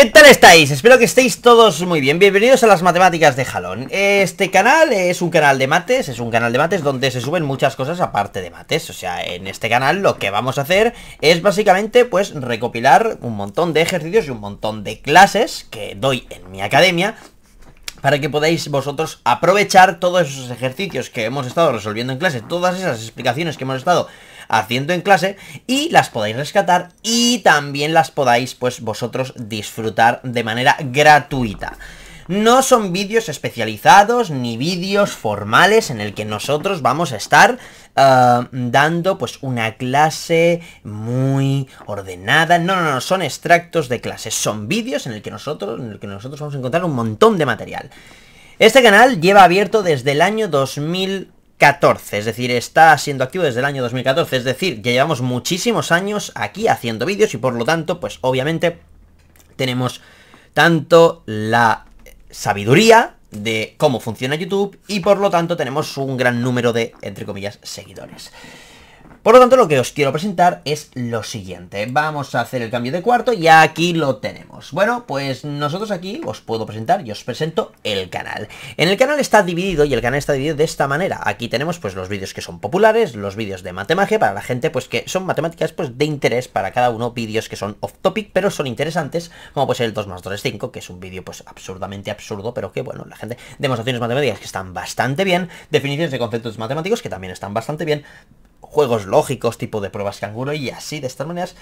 ¿Qué tal estáis? Espero que estéis todos muy bien. Bienvenidos a las matemáticas de Jalón. Este canal es un canal de mates, es un canal de mates donde se suben muchas cosas aparte de mates. O sea, en este canal lo que vamos a hacer es básicamente pues recopilar un montón de ejercicios y un montón de clases que doy en mi academia para que podáis vosotros aprovechar todos esos ejercicios que hemos estado resolviendo en clase, todas esas explicaciones que hemos estado haciendo en clase y las podáis rescatar y también las podáis pues vosotros disfrutar de manera gratuita. No son vídeos especializados ni vídeos formales en el que nosotros vamos a estar eh, dando pues una clase muy ordenada. No, no, no, son extractos de clases. Son vídeos en el que nosotros, en el que nosotros vamos a encontrar un montón de material. Este canal lleva abierto desde el año 2000 es decir, está siendo activo desde el año 2014, es decir, ya llevamos muchísimos años aquí haciendo vídeos y por lo tanto, pues obviamente tenemos tanto la sabiduría de cómo funciona YouTube y por lo tanto tenemos un gran número de, entre comillas, seguidores. Por lo tanto, lo que os quiero presentar es lo siguiente. Vamos a hacer el cambio de cuarto y aquí lo tenemos. Bueno, pues nosotros aquí os puedo presentar y os presento el canal. En el canal está dividido y el canal está dividido de esta manera. Aquí tenemos pues los vídeos que son populares, los vídeos de matemaje para la gente pues que son matemáticas pues de interés para cada uno, vídeos que son off topic pero son interesantes, como puede ser el 2 más 2 es 5, que es un vídeo pues absurdamente absurdo, pero que bueno, la gente, demostraciones matemáticas que están bastante bien, definiciones de conceptos matemáticos que también están bastante bien, juegos lógicos, tipo de pruebas canguro y así, de estas maneras.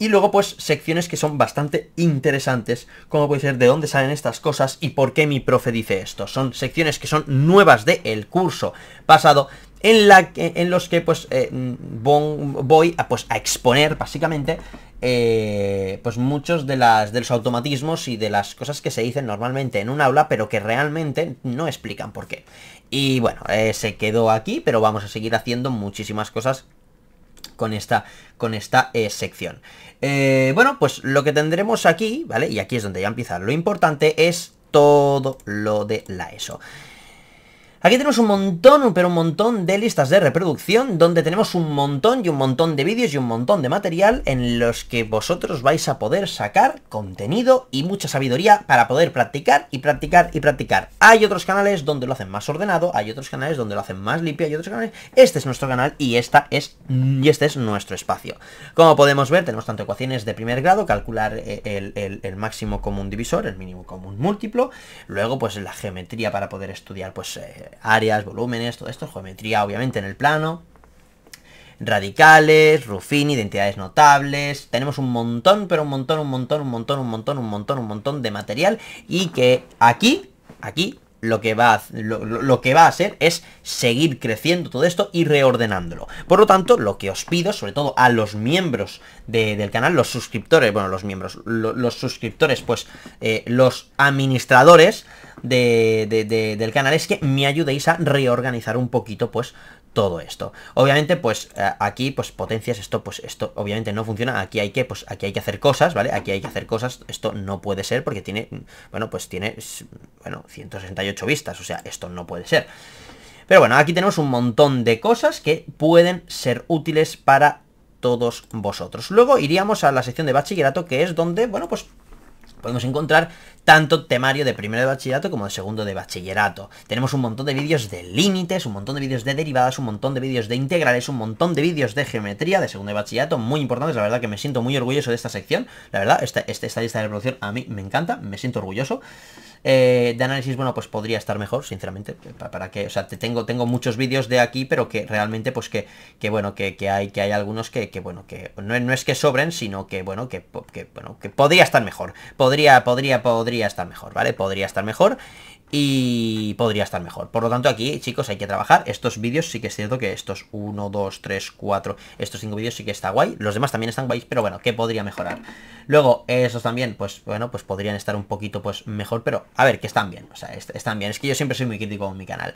Y luego pues secciones que son bastante interesantes, como puede ser de dónde salen estas cosas y por qué mi profe dice esto. Son secciones que son nuevas del el curso pasado en, los que pues eh, voy pues, a, exponer básicamente eh, pues muchos de, los automatismos y de las cosas que se dicen normalmente en un aula pero que realmente no explican por qué. Y bueno, eh, se quedó aquí, pero vamos a seguir haciendo muchísimas cosas con esta, con esta sección. bueno, pues lo que tendremos aquí, ¿vale? Y aquí es donde ya empieza lo importante, es todo lo de la ESO. Aquí tenemos un montón, pero un montón de listas de reproducción donde tenemos un montón y un montón de vídeos y un montón de material en los que vosotros vais a poder sacar contenido y mucha sabiduría para poder practicar y practicar y practicar. Hay otros canales donde lo hacen más ordenado, hay otros canales donde lo hacen más limpio, hay otros canales... Este es nuestro canal y, esta es, y este es nuestro espacio. Como podemos ver, tenemos tanto ecuaciones de primer grado, calcular eh, el, máximo común divisor, el mínimo común múltiplo, luego pues la geometría para poder estudiar pues... Eh, áreas, volúmenes, todo esto, geometría obviamente en el plano, radicales, Ruffini, identidades notables. Tenemos un montón, pero un montón, un montón, un montón, un montón, un montón, un montón de material. Y que aquí, aquí, lo que va a, lo, que va a hacer es seguir creciendo todo esto y reordenándolo. Por lo tanto, lo que os pido, sobre todo a los miembros del canal, los suscriptores, bueno, los miembros, los suscriptores, pues eh, los administradores, de, del canal es que me ayudéis a reorganizar un poquito, pues, todo esto. Obviamente, pues eh, aquí, pues potencias, esto, pues esto obviamente no funciona. Aquí hay que, pues aquí hay que hacer cosas, ¿vale? Aquí hay que hacer cosas. Esto no puede ser porque tiene, bueno, pues tiene, bueno, 168 vistas. O sea, esto no puede ser. Pero bueno, aquí tenemos un montón de cosas que pueden ser útiles para todos vosotros. Luego iríamos a la sección de bachillerato, que es donde, bueno, pues podemos encontrar tanto temario de primero de bachillerato como de segundo de bachillerato. Tenemos un montón de vídeos de límites, un montón de vídeos de derivadas, un montón de vídeos de integrales, un montón de vídeos de geometría de segundo de bachillerato, muy importantes, la verdad que me siento muy orgulloso de esta sección, la verdad, esta, lista de reproducción a mí me encanta, me siento orgulloso. Eh, de análisis, bueno, pues podría estar mejor, sinceramente, eh, para que, o sea, te tengo, tengo muchos vídeos de aquí, pero que realmente, pues que, que bueno, que, que hay, que hay algunos que, que bueno, que no, no, es que sobren, sino que, bueno, que, que, bueno, que podría estar mejor, podría, podría, podría estar mejor, ¿vale? Podría estar mejor y podría estar mejor. Por lo tanto, aquí, chicos, hay que trabajar. Estos vídeos sí que es cierto que estos 1, 2, 3, 4, estos 5 vídeos sí que está guay. Los demás también están guays, pero bueno, ¿qué podría mejorar. Luego, esos también, pues bueno, pues podrían estar un poquito pues mejor, pero a ver, que están bien. O sea, están bien. Es que yo siempre soy muy crítico con mi canal.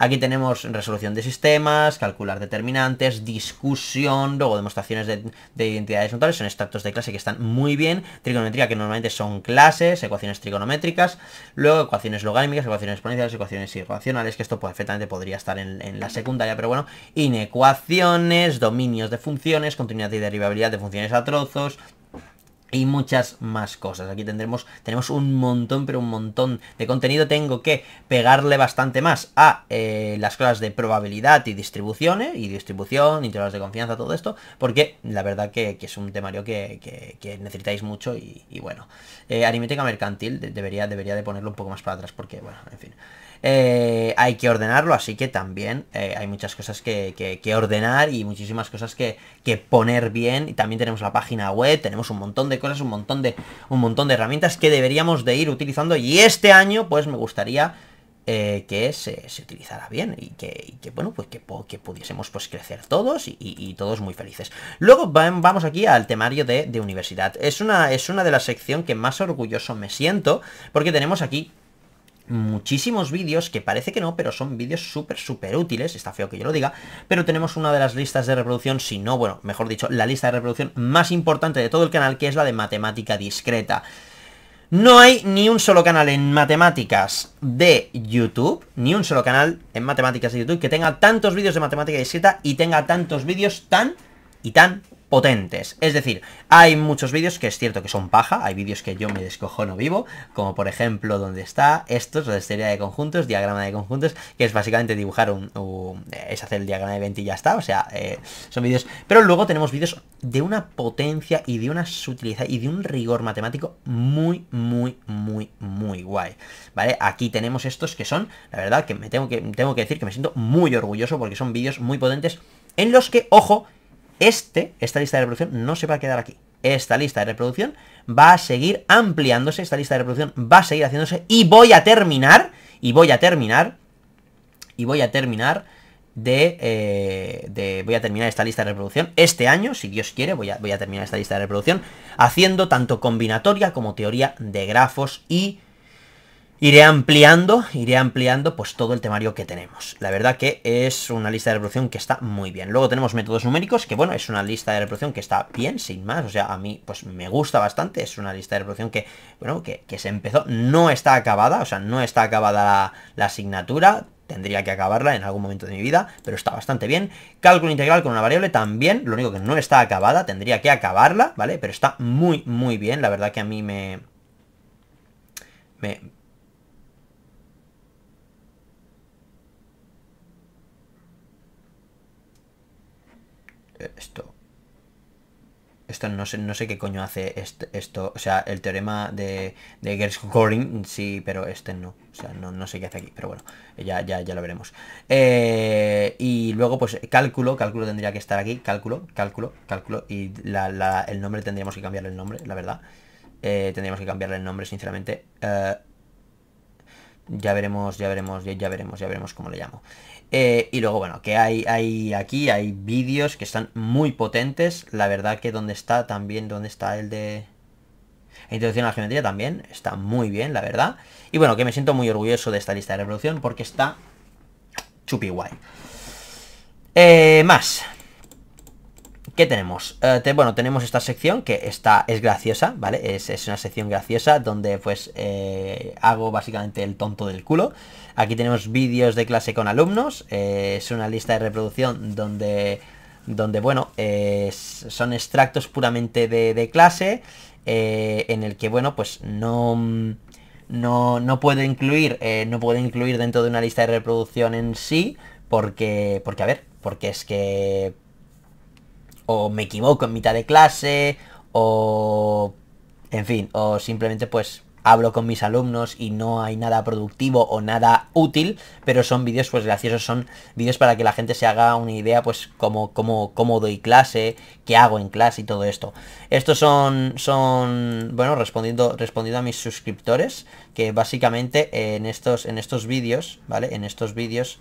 Aquí tenemos resolución de sistemas, calcular determinantes, discusión, luego demostraciones de, identidades notables, son extractos de clase que están muy bien, trigonometría que normalmente son clases, ecuaciones trigonométricas, luego ecuaciones logarítmicas, ecuaciones exponenciales, ecuaciones irracionales, que esto pues, perfectamente podría estar en, en la secundaria, pero bueno, inecuaciones, dominios de funciones, continuidad y derivabilidad de funciones a trozos, y muchas más cosas. Aquí tendremos, tenemos un montón, pero un montón de contenido. Tengo que pegarle bastante más a eh, las cosas de probabilidad y distribuciones, ¿eh? y distribución, intervalos de confianza, todo esto, porque la verdad que, es un temario que, necesitáis mucho y, bueno. Eh, aritmética mercantil debería, debería de ponerlo un poco más para atrás, porque bueno, en fin. Eh, hay que ordenarlo, así que también eh, hay muchas cosas que, ordenar y muchísimas cosas que, que, poner bien. Y también tenemos la página web, tenemos un montón de cosas, un montón de, un montón de herramientas que deberíamos de ir utilizando. Y este año, pues me gustaría eh, que se, utilizara bien y que, bueno, pues que, pudiésemos pues crecer todos y, todos muy felices. Luego vamos aquí al temario de, universidad. Es una, es una de las secciones que más orgulloso me siento porque tenemos aquí muchísimos vídeos, que parece que no, pero son vídeos súper, súper útiles, está feo que yo lo diga, pero tenemos una de las listas de reproducción, si no, bueno, mejor dicho, la lista de reproducción más importante de todo el canal, que es la de matemática discreta. No hay ni un solo canal en matemáticas de YouTube, ni un solo canal en matemáticas de YouTube que tenga tantos vídeos de matemática discreta y tenga tantos vídeos tan y tan potentes. Es decir, hay muchos vídeos que es cierto que son paja, hay vídeos que yo me descojono vivo, como por ejemplo donde está estos, la teoría de conjuntos, diagrama de conjuntos, que es básicamente dibujar un, eh, es hacer el diagrama de 20 y ya está, o sea, eh, son vídeos, pero luego tenemos vídeos de una potencia y de una sutilidad y de un rigor matemático muy, muy, muy, muy guay, ¿vale? Aquí tenemos estos que son, la verdad que me tengo que, tengo que decir que me siento muy orgulloso porque son vídeos muy potentes en los que, ojo, este, esta lista de reproducción no se va a quedar aquí. Esta lista de reproducción va a seguir ampliándose, esta lista de reproducción va a seguir haciéndose y voy a terminar, y voy a terminar, y voy a terminar de, eh, voy a terminar esta lista de reproducción este año, si Dios quiere, voy voy a terminar esta lista de reproducción haciendo tanto combinatoria como teoría de grafos y Iré ampliando, iré ampliando pues todo el temario que tenemos. La verdad que es una lista de reproducción que está muy bien. Luego tenemos métodos numéricos, que bueno, es una lista de reproducción que está bien, sin más. O sea, a mí pues me gusta bastante. Es una lista de reproducción que, bueno, que, se empezó. No está acabada, o sea, no está acabada la, la asignatura tendría que acabarla en algún momento de mi vida, pero está bastante bien. Cálculo integral con una variable también, lo único que no está acabada, tendría que acabarla, ¿vale? Pero está muy, muy bien, la verdad que a mí me... me esto. Esto no sé, no sé qué coño hace esto, O sea, el teorema de, de Goring sí, pero este no. O sea, no, sé qué hace aquí, pero bueno, ya, ya, ya lo veremos. Eh, y luego, pues, cálculo, cálculo tendría que estar aquí, cálculo, cálculo, cálculo. Y la, la, el nombre tendríamos que cambiarle el nombre, la verdad. Eh, tendríamos que cambiarle el nombre, sinceramente. Eh... Ya veremos, ya veremos, ya, veremos, ya veremos cómo le llamo. Eh, y luego, bueno, que hay, hay aquí, hay vídeos que están muy potentes. La verdad que donde está también, donde está el de... Introducción a la geometría también, está muy bien, la verdad. Y bueno, que me siento muy orgulloso de esta lista de reproducción porque está chupi guay. Eh, más, ¿Qué tenemos? Eh, bueno, tenemos esta sección que está, es graciosa, ¿vale? Es, una sección graciosa donde pues eh, hago básicamente el tonto del culo. Aquí tenemos vídeos de clase con alumnos. Eh, es una lista de reproducción donde, donde bueno, son extractos puramente de, clase en el que, bueno, pues no... No, no puedo incluir no puedo incluir dentro de una lista de reproducción en sí porque porque a ver porque es que o me equivoco en mitad de clase, o... En fin, o simplemente pues hablo con mis alumnos y no hay nada productivo o nada útil, pero son vídeos pues graciosos, son vídeos para que la gente se haga una idea pues cómo, cómo, cómo doy clase, qué hago en clase y todo esto. Estos son, son bueno, respondiendo, respondiendo a mis suscriptores, que básicamente en estos, en estos vídeos, ¿vale? En estos vídeos,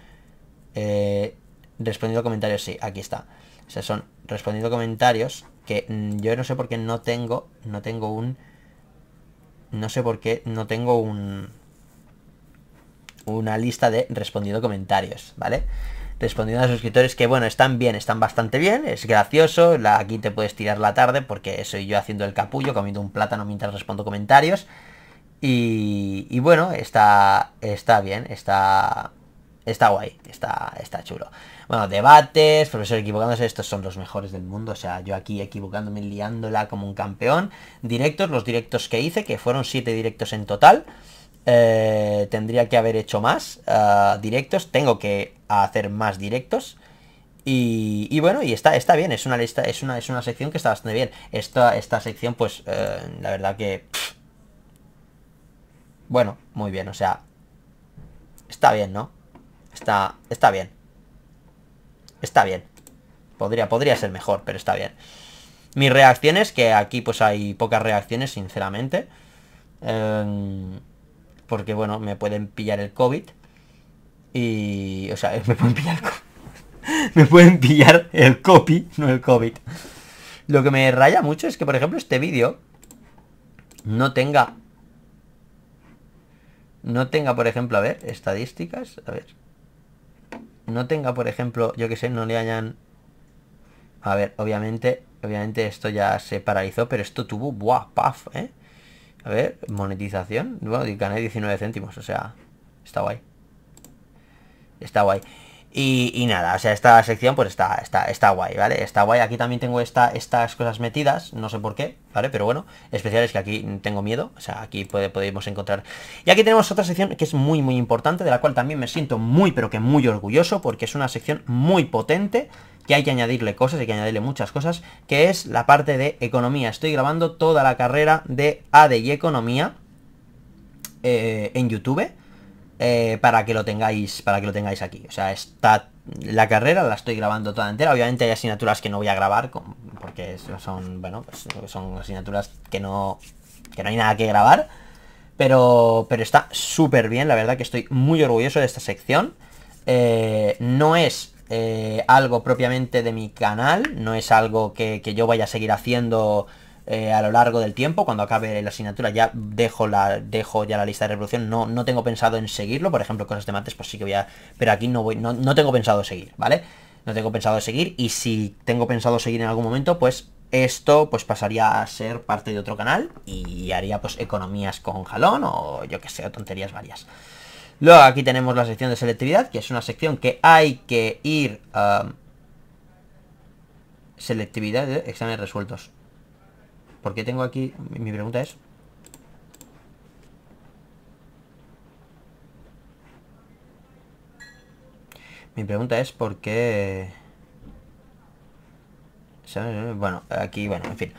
eh, respondiendo comentarios, sí, aquí está. O sea, son respondiendo comentarios que mm, yo no sé por qué no tengo, no tengo un... No sé por qué no tengo un... Una lista de respondiendo comentarios, ¿vale? Respondiendo a suscriptores que, bueno, están bien, están bastante bien, es gracioso, aquí te puedes tirar la tarde porque soy yo haciendo el capullo, comiendo un plátano mientras respondo comentarios. Y, bueno, está, está bien, está, está guay, está, está chulo. Bueno, debates, profesor equivocándose, estos son los mejores del mundo. O sea, yo aquí equivocándome, liándola como un campeón. Directos, los directos que hice, que fueron siete directos en total. Eh, tendría que haber hecho más ah, directos. Tengo que hacer más directos. Y, bueno, y está, está bien, es una lista, es una, es una sección que está bastante bien. Esta, esta sección, pues, eh, la verdad que. bueno, muy bien, o sea. Está bien, ¿no? Está. Está bien. Está bien. Podría, podría ser mejor, pero está bien. Mis reacciones, que aquí pues hay pocas reacciones, sinceramente. Em, porque, bueno, me pueden pillar el COVID. Y... O sea, me pueden pillar el COVID. me pueden pillar el copy, no el COVID. Lo que me raya mucho es que, por ejemplo, este vídeo no tenga... No tenga, por ejemplo, a ver, estadísticas. A ver, no tenga, por ejemplo, yo que sé, no le hayan... A ver, obviamente, obviamente esto ya se paralizó, pero esto tuvo, buah, paf, ¿eh? A ver, monetización. Bueno, gané 19 céntimos, o sea, está guay. Está guay. Y, nada, o sea, esta sección pues está, está, está guay, ¿vale? Está guay. Aquí también tengo esta, estas cosas metidas, no sé por qué, ¿vale? Pero bueno, especial es que aquí tengo miedo, o sea, aquí puede, podemos encontrar. Y aquí tenemos otra sección que es muy, muy importante, de la cual también me siento muy, pero que muy orgulloso, porque es una sección muy potente, que hay que añadirle cosas, hay que añadirle muchas cosas, que es la parte de economía. Estoy grabando toda la carrera de AD y economía eh, en YouTube eh, para que lo tengáis para que lo tengáis aquí o sea está la carrera la estoy grabando toda entera obviamente hay asignaturas que no voy a grabar porque son bueno pues son asignaturas que no que no hay nada que grabar pero pero está súper bien la verdad que estoy muy orgulloso de esta sección eh, no es eh, algo propiamente de mi canal no es algo que yo vaya a seguir haciendo eh, a lo largo del tiempo. Cuando acabe la asignatura ya dejo, la, dejo ya la lista de reproducción. No, no tengo pensado en seguirlo. Por ejemplo, cosas de mates, pues sí que voy a... Pero aquí no, voy, no, tengo pensado seguir, ¿vale? No tengo pensado seguir. Y si tengo pensado seguir en algún momento, pues esto pues pasaría a ser parte de otro canal y haría pues economías con jalón o yo que sé, tonterías varias. Luego aquí tenemos la sección de selectividad, que es una sección que hay que ir... a um, selectividad de exámenes resueltos. ¿Por qué tengo aquí? Mi pregunta es... Mi pregunta es por qué... Bueno, aquí, bueno, en fin.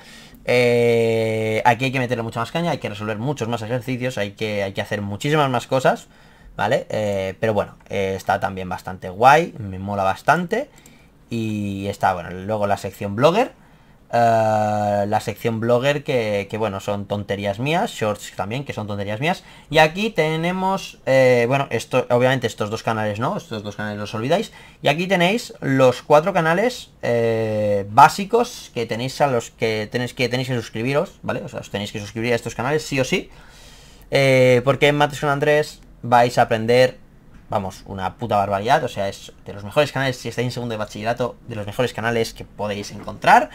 Eh, aquí hay que meterle mucha más caña, hay que resolver muchos más ejercicios, hay que, hay que hacer muchísimas más cosas, ¿vale? Eh, pero bueno, eh, está también bastante guay, me mola bastante. Y está, bueno, luego la sección blogger, eh, la sección blogger que, bueno son tonterías mías shorts también que son tonterías mías y aquí tenemos eh, bueno esto obviamente estos dos canales no estos dos canales los olvidáis y aquí tenéis los cuatro canales eh, básicos que tenéis a los que tenéis que tenéis suscribiros vale o sea os tenéis que suscribir a estos canales sí o sí porque en mates con andrés vais a aprender vamos, una puta barbaridad, o sea, es de los mejores canales, si estáis en segundo de bachillerato, de los mejores canales que podéis encontrar.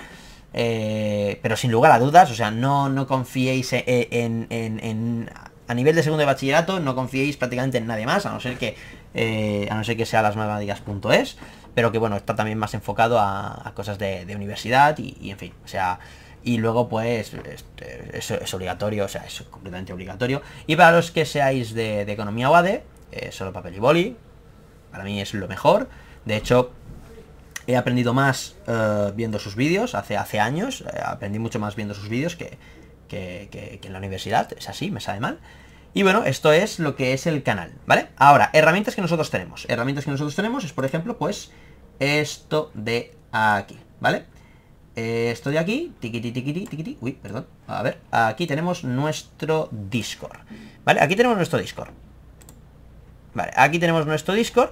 Eh, pero sin lugar a dudas, o sea, no, no confiéis e, e, en, A nivel de segundo de bachillerato, no confiéis prácticamente en nadie más, a no ser que. Eh, a no ser que sea las matemáticas.es, pero que bueno, está también más enfocado a, cosas de, universidad y, en fin. O sea, y luego pues este, es, obligatorio, o sea, es completamente obligatorio. Y para los que seáis de, economía o eh, solo papel y boli, para mí es lo mejor. De hecho, He aprendido más eh, viendo sus vídeos, hace, hace años, eh, aprendí mucho más viendo sus vídeos que, en la universidad, es así, me sale mal. Y bueno, esto es lo que es el canal, ¿vale? Ahora, herramientas que nosotros tenemos. Herramientas que nosotros tenemos es, por ejemplo, pues, esto de aquí, ¿vale? Esto de aquí, tiquiti, uy, perdón, a ver, aquí tenemos nuestro Discord, ¿vale? Aquí tenemos nuestro Discord. Vale, aquí tenemos nuestro Discord,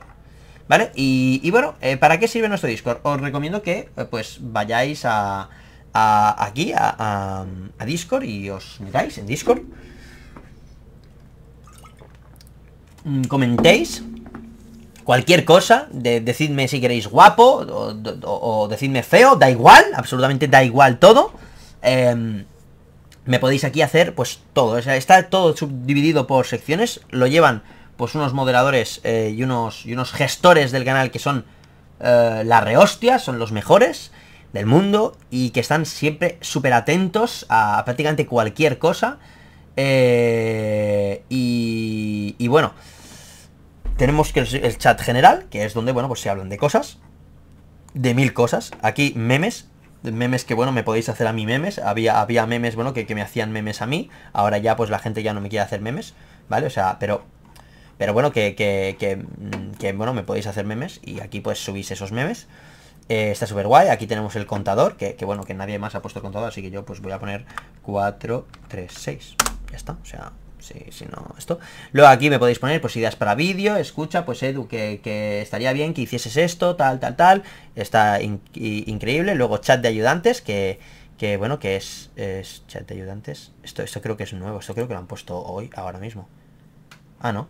¿Vale? Y, bueno, eh, ¿para qué sirve nuestro Discord? Os recomiendo que eh, pues vayáis a, a aquí, a, a, Discord y os metáis en Discord. Mm, comentéis cualquier cosa, de, decidme si queréis guapo o, decidme feo, da igual, absolutamente da igual todo. Em, me podéis aquí hacer pues todo, o sea, está todo subdividido por secciones, lo llevan pues unos moderadores eh, y, unos, y unos gestores del canal que son eh, la rehostia, son los mejores del mundo y que están siempre súper atentos a prácticamente cualquier cosa. Eh, y, y, bueno, tenemos que el chat general, que es donde, bueno, pues se hablan de cosas, de mil cosas. Aquí memes, memes que, bueno, me podéis hacer a mí memes. Había, había memes, bueno, que, que me hacían memes a mí. Ahora ya, pues la gente ya no me quiere hacer memes, ¿vale? O sea, pero pero bueno, mm, que, bueno, me podéis hacer memes y aquí pues subís esos memes. Eh, está súper guay. Aquí tenemos el contador, que, bueno, que nadie más ha puesto contador, así que yo pues voy a poner 4, 3, 6. Ya está, o sea, si, no, esto. Luego aquí me podéis poner pues ideas para vídeo, escucha, pues Edu, que, estaría bien que hicieses esto, tal, tal, tal. Está increíble. Luego chat de ayudantes, que, bueno, que es, chat de ayudantes. Esto, esto creo que es nuevo, esto creo que lo han puesto hoy, ahora mismo. Ah, no,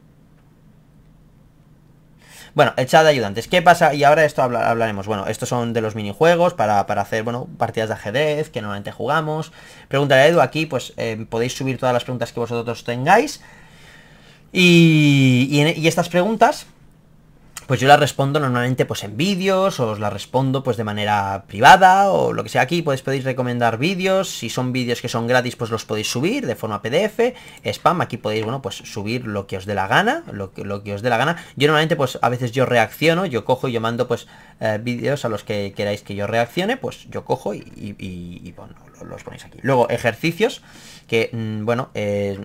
bueno, el chat de ayudantes. ¿Qué pasa? Y ahora esto hablaremos. Bueno, estos son de los minijuegos para, para, hacer, bueno, partidas de ajedrez que normalmente jugamos. Pregunta a Edu aquí, pues eh, podéis subir todas las preguntas que vosotros tengáis. Y, y e, estas preguntas pues yo la respondo normalmente pues en vídeos, o os la respondo pues de manera privada, o lo que sea aquí, podéis recomendar vídeos, si son vídeos que son gratis pues los podéis subir de forma PDF, spam, aquí podéis, bueno, pues subir lo que os dé la gana, lo que, lo que os dé la gana, yo normalmente pues a veces yo reacciono, yo cojo y yo mando pues eh, vídeos a los que queráis que yo reaccione, pues yo cojo y, los ponéis aquí. Luego ejercicios, que mm, bueno, eh,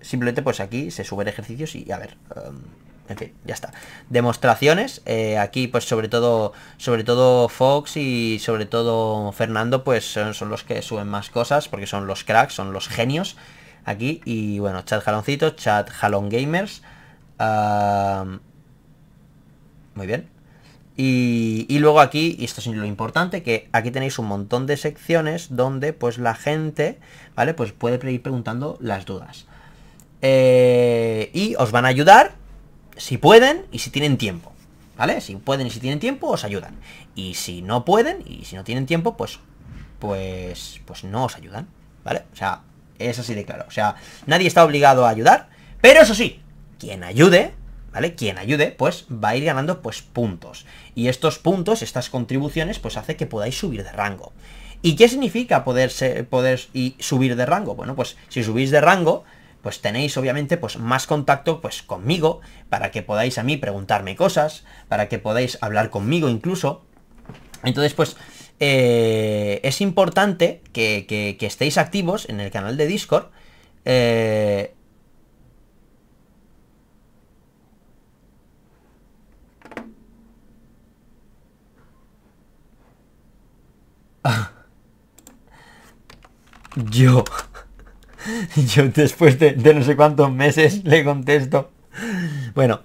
simplemente pues aquí se suben ejercicios y a ver... Em, en fin, ya está. Demostraciones, eh, aquí pues sobre todo, sobre todo Fox y sobre todo Fernando pues son, los que suben más cosas porque son los cracks, son los genios aquí y bueno, chat jaloncito, chat jalon gamers. muy bien. Y, luego aquí, y esto es lo importante, que aquí tenéis un montón de secciones donde pues la gente, ¿vale? Pues puede ir preguntando las dudas. Eh, y os van a ayudar si pueden y si tienen tiempo. ¿Vale? Si pueden y si tienen tiempo, os ayudan. Y si no pueden y si no tienen tiempo, pues. Pues. Pues no os ayudan. ¿Vale? O sea, es así de claro. O sea, nadie está obligado a ayudar. Pero eso sí, quien ayude, ¿vale? Quien ayude, pues va a ir ganando pues puntos. Y estos puntos, estas contribuciones, pues hace que podáis subir de rango. ¿Y qué significa poder, poder subir de rango? Bueno, pues si subís de rango, pues tenéis obviamente pues más contacto pues conmigo, para que podáis a mí preguntarme cosas, para que podáis hablar conmigo incluso. Entonces pues eh, es importante que, que, estéis activos en el canal de Discord. Eh, yo. yo después de, no sé cuántos meses le contesto. Bueno,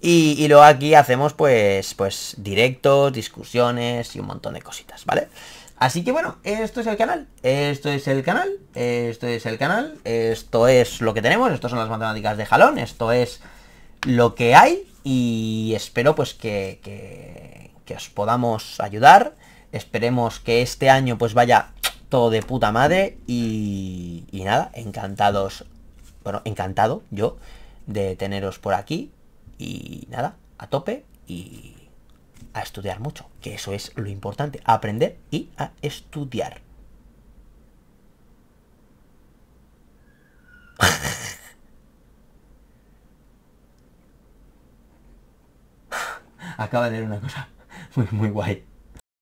y, luego aquí hacemos pues, pues directos, discusiones y un montón de cositas, ¿vale? Así que bueno, esto es el canal, esto es el canal, esto es el canal, esto es lo que tenemos, esto son las matemáticas de jalón, esto es lo que hay y espero pues que, que, que os podamos ayudar, esperemos que este año pues vaya todo de puta madre y, nada, encantados, bueno, encantado yo de teneros por aquí y nada, a tope y a estudiar mucho, que eso es lo importante, a aprender y a estudiar. Acaba de leer una cosa muy, muy guay.